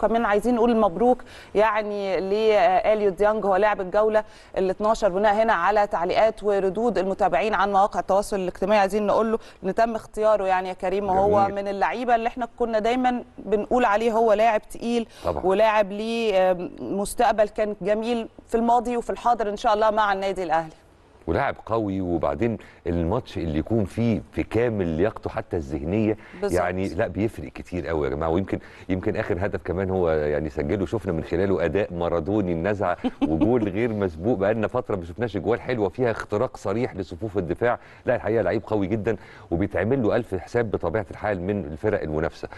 كمان عايزين نقول مبروك يعني لاليو ديانج هو لاعب الجوله ال 12 بناء هنا على تعليقات وردود المتابعين عن مواقع التواصل الاجتماعي عايزين نقول له ان تم اختياره يعني يا كريم وهو من اللعيبه اللي احنا كنا دايما بنقول عليه هو لاعب تقيل طبعا. ولاعب ليه مستقبل كان جميل في الماضي وفي الحاضر ان شاء الله مع النادي الاهلي ولاعب قوي وبعدين الماتش اللي يكون فيه في كامل لياقته حتى الذهنيه يعني لا بيفرق كتير قوي يا جماعه ويمكن يمكن اخر هدف كمان هو يعني سجله شفنا من خلاله اداء مارادوني النزعه وجول غير مسبوق بقى لنا فتره ما شفناش جوال حلوه فيها اختراق صريح لصفوف الدفاع لا الحقيقه لعيب قوي جدا وبيتعمل له الف حساب بطبيعه الحال من الفرق المنافسه